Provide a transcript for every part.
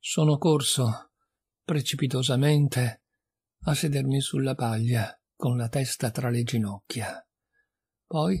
Sono corso precipitosamente a sedermi sulla paglia con la testa tra le ginocchia. Poi,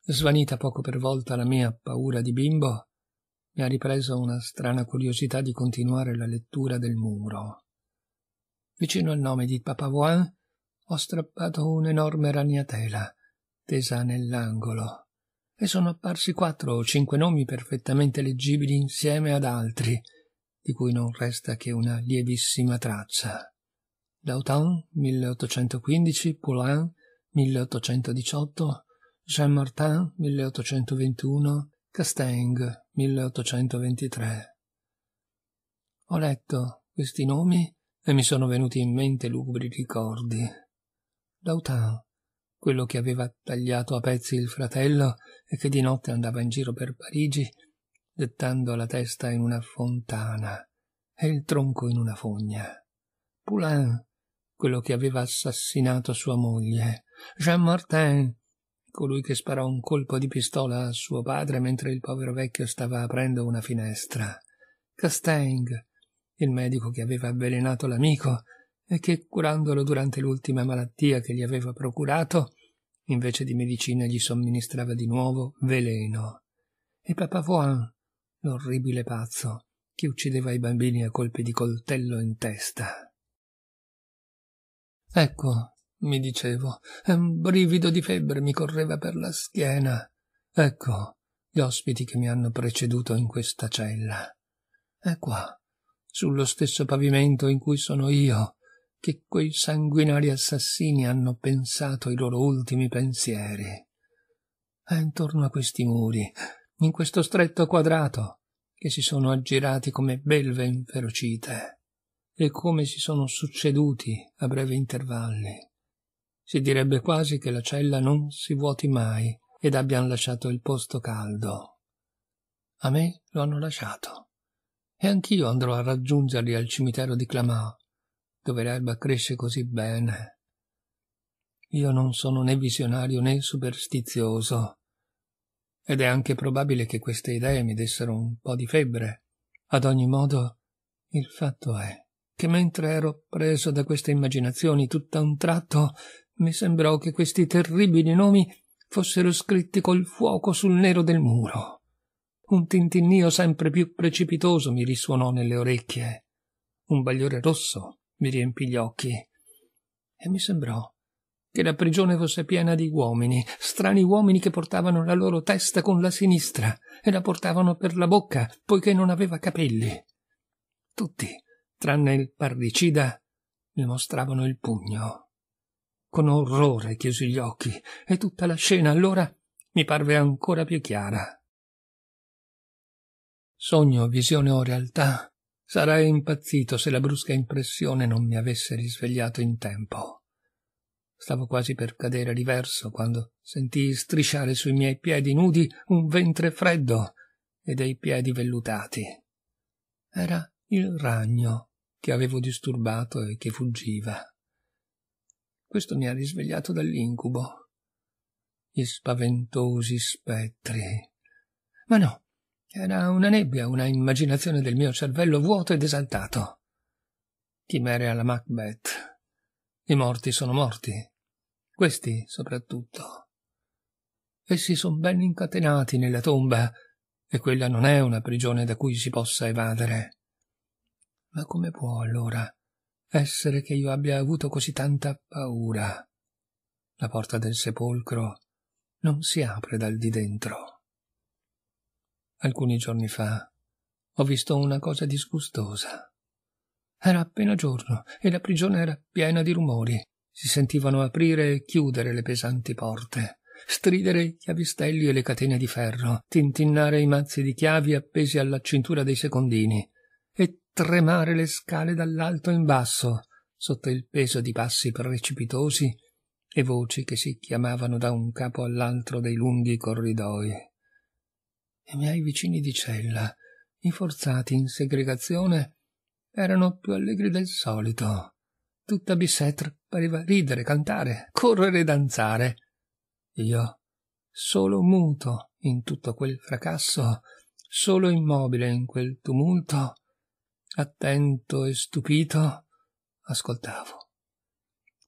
svanita poco per volta la mia paura di bimbo, mi ha ripreso una strana curiosità di continuare la lettura del muro. Vicino al nome di Papavoin ho strappato un'enorme ragnatela, tesa nell'angolo, e sono apparsi quattro o cinque nomi perfettamente leggibili insieme ad altri, di cui non resta che una lievissima traccia. Dautan 1815, Poulain 1818, Jean Martin 1821, Castaigne 1823. Ho letto questi nomi e mi sono venuti in mente lugubri ricordi. Dautan, quello che aveva tagliato a pezzi il fratello e che di notte andava in giro per Parigi dettando la testa in una fontana e il tronco in una fogna. Poulain, quello che aveva assassinato sua moglie, Jean Martin, colui che sparò un colpo di pistola a suo padre mentre il povero vecchio stava aprendo una finestra, Casteng, il medico che aveva avvelenato l'amico e che, curandolo durante l'ultima malattia che gli aveva procurato, invece di medicina gli somministrava di nuovo veleno, e Papavoin, l'orribile pazzo che uccideva i bambini a colpi di coltello in testa. Ecco, mi dicevo, e un brivido di febbre mi correva per la schiena. Ecco, gli ospiti che mi hanno preceduto in questa cella. E qua, sullo stesso pavimento in cui sono io, che quei sanguinari assassini hanno pensato i loro ultimi pensieri. E intorno a questi muri, in questo stretto quadrato, che si sono aggirati come belve inferocite, e come si sono succeduti a brevi intervalli. Si direbbe quasi che la cella non si vuoti mai ed abbiano lasciato il posto caldo. A me lo hanno lasciato. E anch'io andrò a raggiungerli al cimitero di Clamart, dove l'erba cresce così bene. Io non sono né visionario né superstizioso, ed è anche probabile che queste idee mi dessero un po' di febbre. Ad ogni modo, il fatto è che mentre ero preso da queste immaginazioni, tutt'a un tratto mi sembrò che questi terribili nomi fossero scritti col fuoco sul nero del muro. Un tintinnio sempre più precipitoso mi risuonò nelle orecchie. Un bagliore rosso mi riempì gli occhi. E mi sembrò che la prigione fosse piena di uomini, strani uomini che portavano la loro testa con la sinistra e la portavano per la bocca, poiché non aveva capelli. Tutti, tranne il parricida, mi mostravano il pugno. Con orrore chiusi gli occhi e tutta la scena allora mi parve ancora più chiara. Sogno, visione o realtà, sarei impazzito se la brusca impressione non mi avesse risvegliato in tempo. Stavo quasi per cadere riverso quando sentii strisciare sui miei piedi nudi un ventre freddo e dei piedi vellutati. Era il ragno che avevo disturbato e che fuggiva. Questo mi ha risvegliato dall'incubo. Gli spaventosi spettri. Ma no, era una nebbia, una immaginazione del mio cervello vuoto ed esaltato. Chimere alla Macbeth. I morti sono morti, questi soprattutto. Essi sono ben incatenati nella tomba, e quella non è una prigione da cui si possa evadere. Ma come può allora essere che io abbia avuto così tanta paura? La porta del sepolcro non si apre dal di dentro. Alcuni giorni fa ho visto una cosa disgustosa. Era appena giorno e la prigione era piena di rumori si sentivano aprire e chiudere le pesanti porte, stridere i chiavistelli e le catene di ferro, tintinnare i mazzi di chiavi appesi alla cintura dei secondini e tremare le scale dall'alto in basso sotto il peso di passi precipitosi e voci che si chiamavano da un capo all'altro dei lunghi corridoi. I miei vicini di cella, i forzati in segregazione, erano più allegri del solito Tutta Bicêtre pareva ridere, cantare, correre e danzare. Io, solo muto in tutto quel fracasso, solo immobile in quel tumulto, attento e stupito, ascoltavo.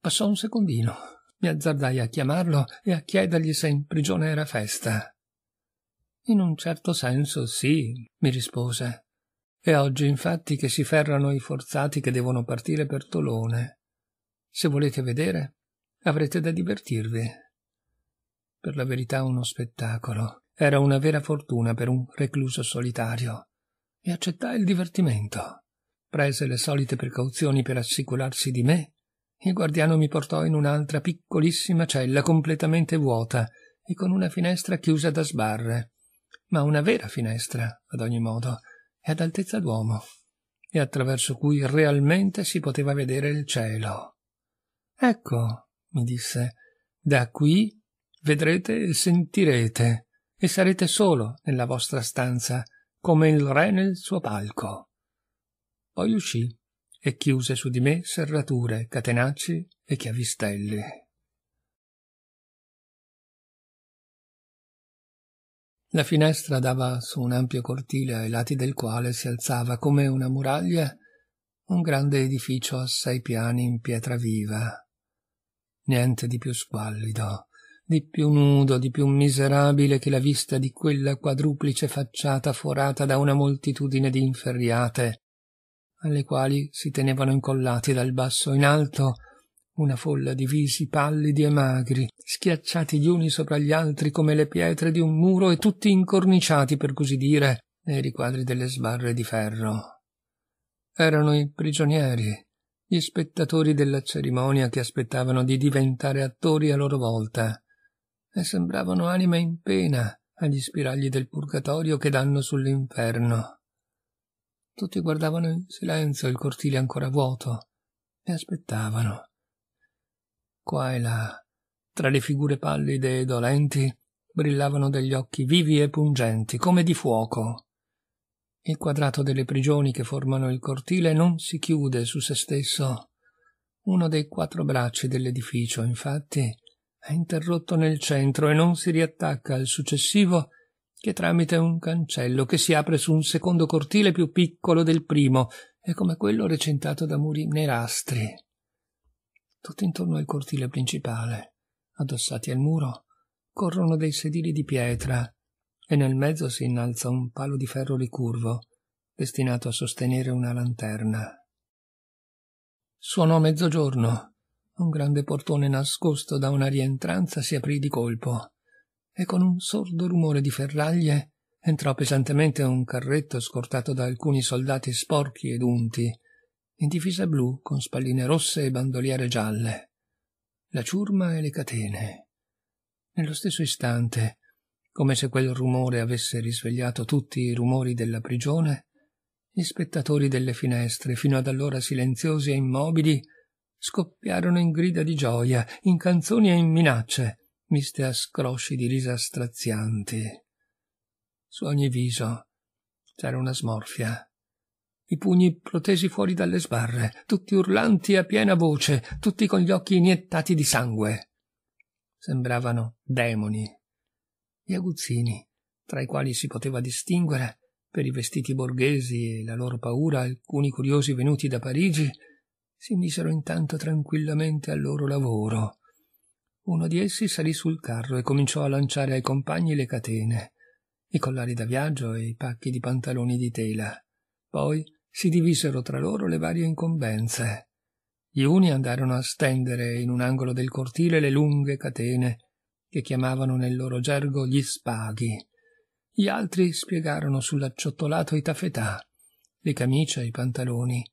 Passò un secondino, mi azzardai a chiamarlo e a chiedergli se in prigione era festa. In un certo senso sì, mi rispose. È oggi infatti che si ferrano i forzati che devono partire per Tolone. Se volete vedere, avrete da divertirvi. Per la verità uno spettacolo. Era una vera fortuna per un recluso solitario. E accettai il divertimento. Prese le solite precauzioni per assicurarsi di me. Il guardiano mi portò in un'altra piccolissima cella completamente vuota e con una finestra chiusa da sbarre. Ma una vera finestra, ad ogni modo, e ad altezza d'uomo, e attraverso cui realmente si poteva vedere il cielo. Ecco, mi disse, da qui vedrete e sentirete, e sarete solo nella vostra stanza, come il re nel suo palco. Poi uscì e chiuse su di me serrature, catenacci e chiavistelli. La finestra dava su un ampio cortile ai lati del quale si alzava come una muraglia un grande edificio a sei piani in pietra viva. Niente di più squallido, di più nudo, di più miserabile che la vista di quella quadruplice facciata forata da una moltitudine di inferriate, alle quali si tenevano incollati dal basso in alto una folla di visi pallidi e magri, schiacciati gli uni sopra gli altri come le pietre di un muro e tutti incorniciati, per così dire, nei riquadri delle sbarre di ferro. Erano i prigionieri, gli spettatori della cerimonia che aspettavano di diventare attori a loro volta, e sembravano anime in pena agli spiragli del purgatorio che danno sull'inferno. Tutti guardavano in silenzio il cortile ancora vuoto e aspettavano qua e là. Tra le figure pallide e dolenti brillavano degli occhi vivi e pungenti, come di fuoco. Il quadrato delle prigioni che formano il cortile non si chiude su se stesso. Uno dei quattro bracci dell'edificio, infatti, è interrotto nel centro e non si riattacca al successivo che tramite un cancello che si apre su un secondo cortile più piccolo del primo e come quello recintato da muri nerastri. Tutto intorno al cortile principale, addossati al muro, corrono dei sedili di pietra e nel mezzo si innalza un palo di ferro ricurvo destinato a sostenere una lanterna. Suonò mezzogiorno. Un grande portone nascosto da una rientranza si aprì di colpo e con un sordo rumore di ferraglie entrò pesantemente un carretto scortato da alcuni soldati sporchi ed unti in divisa blu con spalline rosse e bandoliere gialle, la ciurma e le catene. Nello stesso istante, come se quel rumore avesse risvegliato tutti i rumori della prigione, gli spettatori delle finestre, fino ad allora silenziosi e immobili, scoppiarono in grida di gioia, in canzoni e in minacce, miste a scrosci di risa strazianti. Su ogni viso c'era una smorfia i pugni protesi fuori dalle sbarre, tutti urlanti a piena voce, tutti con gli occhi iniettati di sangue. Sembravano demoni. Gli aguzzini, tra i quali si poteva distinguere, per i vestiti borghesi e la loro paura, alcuni curiosi venuti da Parigi, si misero intanto tranquillamente al loro lavoro. Uno di essi salì sul carro e cominciò a lanciare ai compagni le catene, i collari da viaggio e i pacchi di pantaloni di tela. Poi si divisero tra loro le varie incombenze. Gli uni andarono a stendere in un angolo del cortile le lunghe catene che chiamavano nel loro gergo gli spaghi. Gli altri spiegarono sull'acciottolato i tafetà, le camicie e i pantaloni,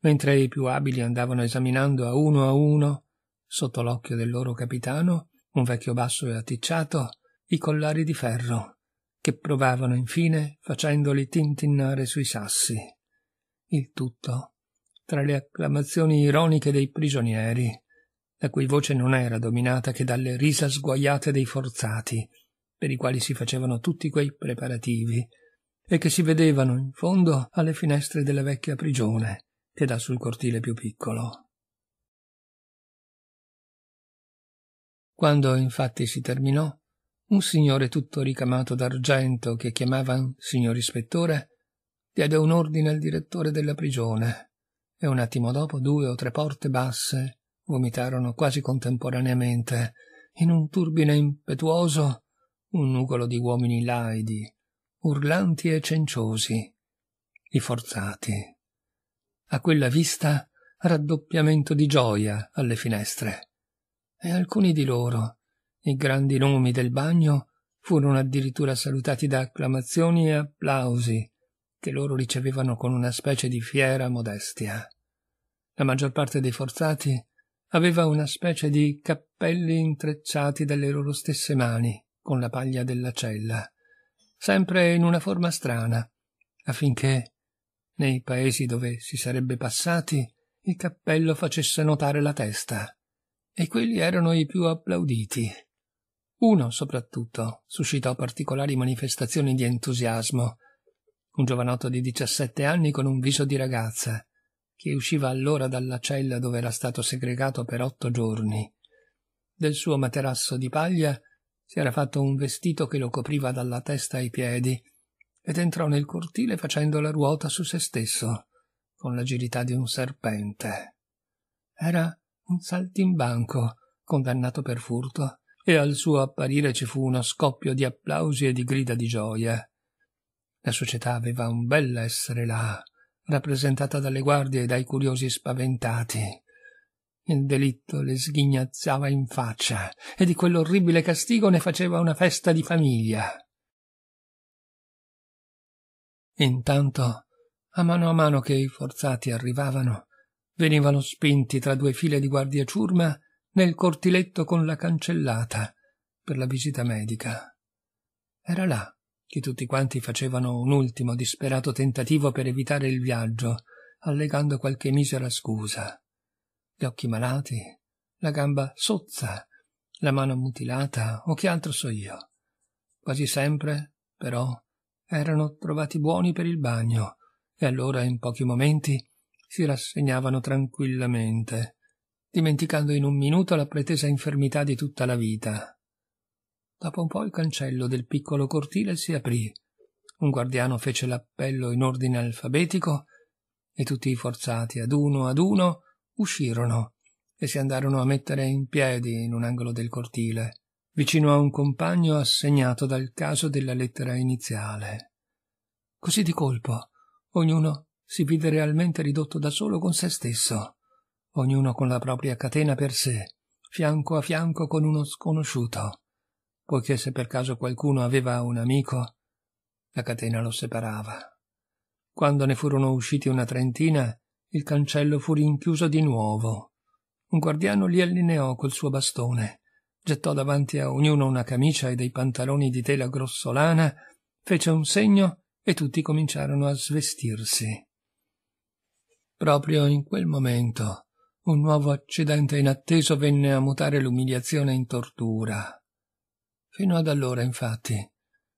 mentre i più abili andavano esaminando a uno a uno, sotto l'occhio del loro capitano, un vecchio basso e atticciato, i collari di ferro, che provavano infine facendoli tintinnare sui sassi il tutto, tra le acclamazioni ironiche dei prigionieri, la cui voce non era dominata che dalle risa sguaiate dei forzati, per i quali si facevano tutti quei preparativi, e che si vedevano in fondo alle finestre della vecchia prigione che dà sul cortile più piccolo. Quando infatti si terminò, un signore tutto ricamato d'argento che chiamavan signor ispettore diede un ordine al direttore della prigione e un attimo dopo due o tre porte basse vomitarono quasi contemporaneamente in un turbine impetuoso un nugolo di uomini laidi, urlanti e cenciosi, i forzati. A quella vista raddoppiamento di gioia alle finestre. E alcuni di loro, i grandi nomi del bagno, furono addirittura salutati da acclamazioni e applausi infatti loro ricevevano con una specie di fiera modestia. La maggior parte dei forzati aveva una specie di cappelli intrecciati dalle loro stesse mani con la paglia della cella, sempre in una forma strana, affinché nei paesi dove si sarebbe passati il cappello facesse notare la testa, e quelli erano i più applauditi. Uno, soprattutto, suscitò particolari manifestazioni di entusiasmo, un giovanotto di diciassette anni con un viso di ragazza, che usciva allora dalla cella dove era stato segregato per otto giorni. Del suo materasso di paglia si era fatto un vestito che lo copriva dalla testa ai piedi ed entrò nel cortile facendo la ruota su se stesso, con l'agilità di un serpente. Era un saltimbanco, condannato per furto, e al suo apparire ci fu uno scoppio di applausi e di grida di gioia. La società aveva un bel essere là, rappresentata dalle guardie e dai curiosi spaventati. Il delitto le sghignazzava in faccia e di quell'orribile castigo ne faceva una festa di famiglia. Intanto, a mano a mano che i forzati arrivavano, venivano spinti tra due file di guardia ciurma nel cortiletto con la cancellata per la visita medica. Era là, che tutti quanti facevano un ultimo disperato tentativo per evitare il viaggio, allegando qualche misera scusa. Gli occhi malati, la gamba sozza, la mano mutilata o che altro so io. Quasi sempre, però, erano trovati buoni per il bagno e allora in pochi momenti si rassegnavano tranquillamente, dimenticando in un minuto la pretesa infermità di tutta la vita. Dopo un po' il cancello del piccolo cortile si aprì. Un guardiano fece l'appello in ordine alfabetico e tutti i forzati ad uno ad uno uscirono e si andarono a mettere in piedi in un angolo del cortile, vicino a un compagno assegnato dal caso della lettera iniziale. Così di colpo ognuno si vide realmente ridotto da solo con se stesso, ognuno con la propria catena per sé, fianco a fianco con uno sconosciuto poiché se per caso qualcuno aveva un amico, la catena lo separava. Quando ne furono usciti una trentina, il cancello fu rinchiuso di nuovo. Un guardiano li allineò col suo bastone, gettò davanti a ognuno una camicia e dei pantaloni di tela grossolana, fece un segno e tutti cominciarono a svestirsi. Proprio in quel momento un nuovo accidente inatteso venne a mutare l'umiliazione in tortura. Fino ad allora, infatti,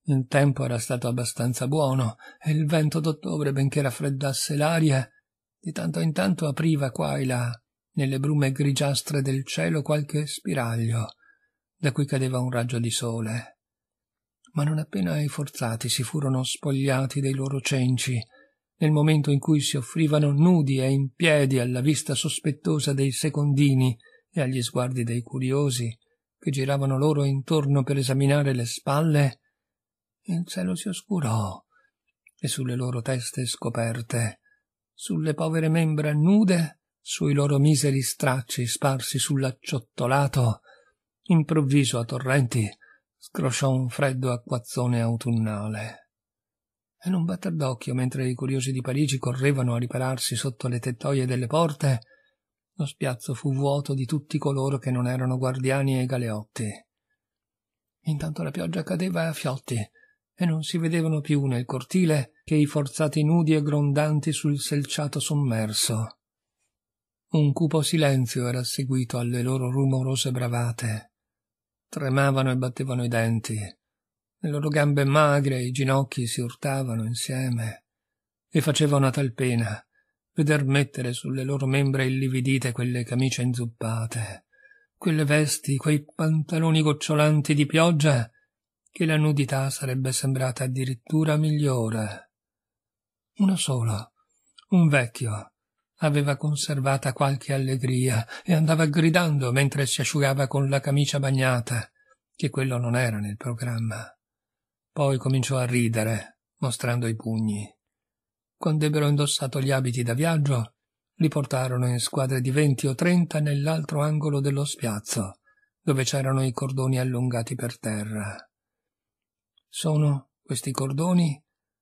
il tempo era stato abbastanza buono e il vento d'ottobre, benché raffreddasse l'aria, di tanto in tanto apriva qua e là, nelle brume grigiastre del cielo, qualche spiraglio, da cui cadeva un raggio di sole. Ma non appena i forzati si furono spogliati dei loro cenci, nel momento in cui si offrivano nudi e in piedi alla vista sospettosa dei secondini e agli sguardi dei curiosi, che giravano loro intorno per esaminare le spalle, il cielo si oscurò e sulle loro teste scoperte, sulle povere membra nude, sui loro miseri stracci sparsi sull'acciottolato, improvviso a torrenti, scrosciò un freddo acquazzone autunnale. E non batter d'occhio mentre i curiosi di Parigi correvano a ripararsi sotto le tettoie delle porte, lo spiazzo fu vuoto di tutti coloro che non erano guardiani e galeotti. Intanto la pioggia cadeva a fiotti e non si vedevano più nel cortile che i forzati nudi e grondanti sul selciato sommerso. Un cupo silenzio era seguito alle loro rumorose bravate. Tremavano e battevano i denti. Le loro gambe magre e i ginocchi si urtavano insieme e faceva una tal pena veder mettere sulle loro membra illividite quelle camicie inzuppate, quelle vesti, quei pantaloni gocciolanti di pioggia, che la nudità sarebbe sembrata addirittura migliore. Uno solo, un vecchio, aveva conservata qualche allegria e andava gridando mentre si asciugava con la camicia bagnata, che quello non era nel programma. Poi cominciò a ridere, mostrando i pugni quando ebbero indossato gli abiti da viaggio, li portarono in squadre di venti o trenta nell'altro angolo dello spiazzo, dove c'erano i cordoni allungati per terra. Sono, questi cordoni,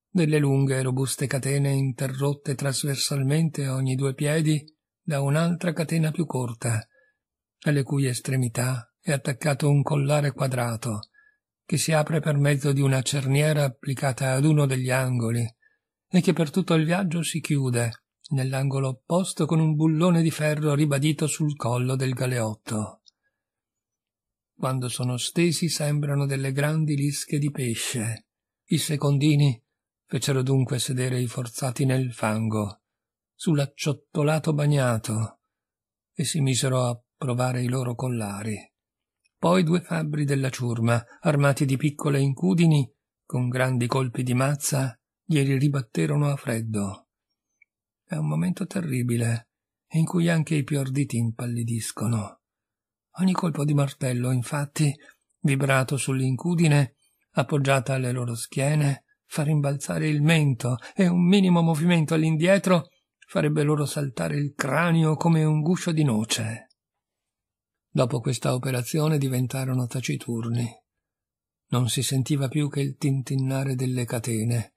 delle lunghe e robuste catene interrotte trasversalmente ogni due piedi da un'altra catena più corta, alle cui estremità è attaccato un collare quadrato, che si apre per mezzo di una cerniera applicata ad uno degli angoli, e che per tutto il viaggio si chiude, nell'angolo opposto, con un bullone di ferro ribadito sul collo del galeotto. Quando sono stesi sembrano delle grandi lische di pesce. I secondini fecero dunque sedere i forzati nel fango, sull'acciottolato bagnato, e si misero a provare i loro collari. Poi due fabbri della ciurma, armati di piccole incudini, con grandi colpi di mazza, glieli ribatterono a freddo. È un momento terribile, in cui anche i più arditi impallidiscono. Ogni colpo di martello, infatti, vibrato sull'incudine, appoggiata alle loro schiene, fa rimbalzare il mento e un minimo movimento all'indietro farebbe loro saltare il cranio come un guscio di noce. Dopo questa operazione diventarono taciturni. Non si sentiva più che il tintinnare delle catene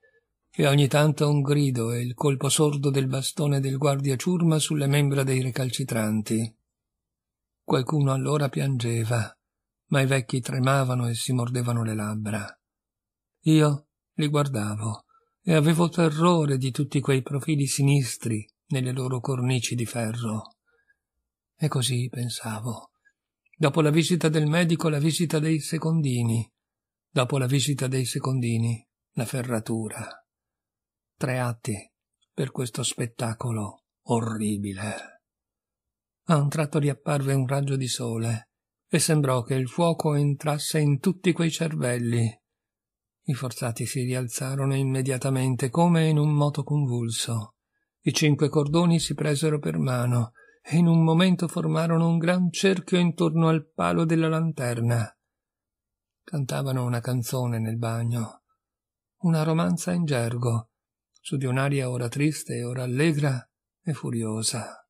e ogni tanto un grido e il colpo sordo del bastone del guardia ciurma sulle membra dei recalcitranti. Qualcuno allora piangeva, ma i vecchi tremavano e si mordevano le labbra. Io li guardavo e avevo terrore di tutti quei profili sinistri nelle loro cornici di ferro. E così pensavo. Dopo la visita del medico, la visita dei secondini. Dopo la visita dei secondini, la ferratura tre atti per questo spettacolo orribile. A un tratto riapparve un raggio di sole e sembrò che il fuoco entrasse in tutti quei cervelli. I forzati si rialzarono immediatamente come in un moto convulso. I cinque cordoni si presero per mano e in un momento formarono un gran cerchio intorno al palo della lanterna. Cantavano una canzone nel bagno, una romanza in gergo, su di un'aria ora triste, ora allegra e furiosa.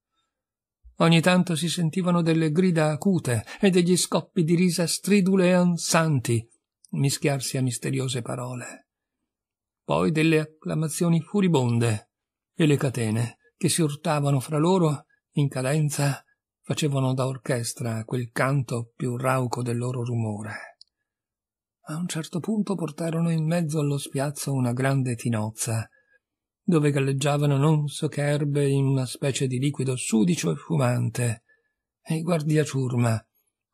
Ogni tanto si sentivano delle grida acute e degli scoppi di risa stridule e ansanti mischiarsi a misteriose parole. Poi delle acclamazioni furibonde e le catene che si urtavano fra loro in cadenza facevano da orchestra quel canto più rauco del loro rumore. A un certo punto portarono in mezzo allo spiazzo una grande tinozza dove galleggiavano non so che erbe in una specie di liquido sudicio e fumante, e i guardiaciurma,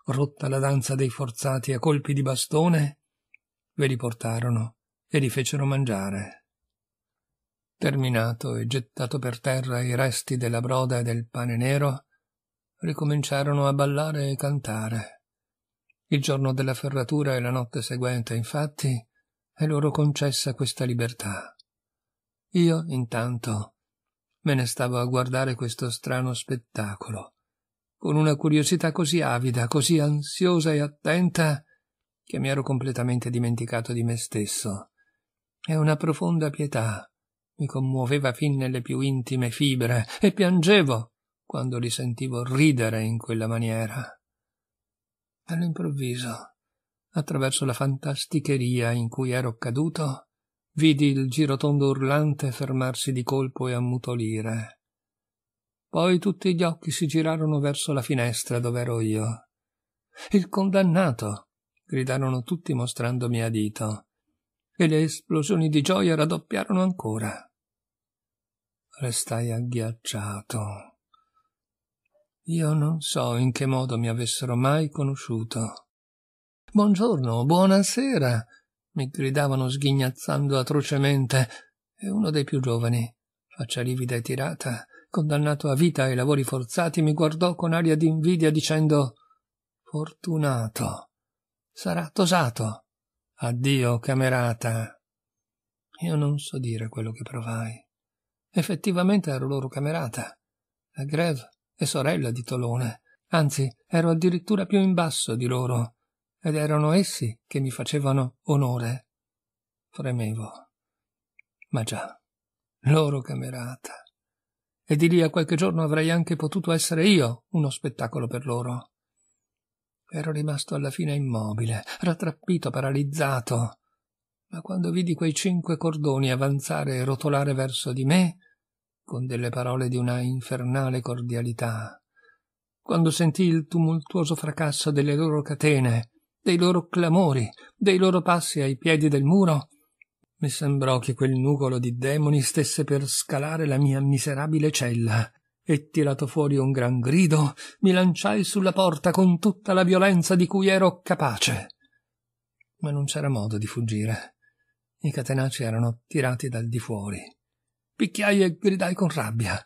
rotta la danza dei forzati a colpi di bastone, ve li portarono e li fecero mangiare. Terminato e gettato per terra i resti della broda e del pane nero, ricominciarono a ballare e cantare. Il giorno della ferratura e la notte seguente, infatti, è loro concessa questa libertà. Io, intanto, me ne stavo a guardare questo strano spettacolo, con una curiosità così avida, così ansiosa e attenta, che mi ero completamente dimenticato di me stesso. E una profonda pietà mi commuoveva fin nelle più intime fibre, e piangevo quando li sentivo ridere in quella maniera. All'improvviso, attraverso la fantasticheria in cui ero caduto, Vidi il girotondo urlante fermarsi di colpo e ammutolire. Poi tutti gli occhi si girarono verso la finestra dove ero io. Il condannato! gridarono tutti mostrandomi a dito. E le esplosioni di gioia raddoppiarono ancora. Restai agghiacciato. Io non so in che modo mi avessero mai conosciuto. Buongiorno, buonasera, mi gridavano sghignazzando atrocemente, e uno dei più giovani, faccia livida e tirata, condannato a vita ai lavori forzati, mi guardò con aria d'invidia dicendo Fortunato. Sarà tosato. Addio, camerata. Io non so dire quello che provai. Effettivamente ero loro camerata. La Greve è sorella di Tolone. Anzi, ero addirittura più in basso di loro ed erano essi che mi facevano onore. Fremevo. Ma già, loro camerata. E di lì a qualche giorno avrei anche potuto essere io uno spettacolo per loro. Ero rimasto alla fine immobile, rattrappito, paralizzato. Ma quando vidi quei cinque cordoni avanzare e rotolare verso di me, con delle parole di una infernale cordialità, quando sentii il tumultuoso fracasso delle loro catene, dei loro clamori, dei loro passi ai piedi del muro, mi sembrò che quel nugolo di demoni stesse per scalare la mia miserabile cella e tirato fuori un gran grido mi lanciai sulla porta con tutta la violenza di cui ero capace. Ma non c'era modo di fuggire. I catenacci erano tirati dal di fuori. Picchiai e gridai con rabbia.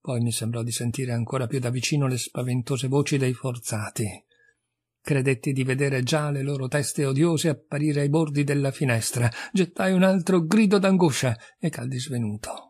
Poi mi sembrò di sentire ancora più da vicino le spaventose voci dei forzati credetti di vedere già le loro teste odiose apparire ai bordi della finestra gettai un altro grido d'angoscia e caddi svenuto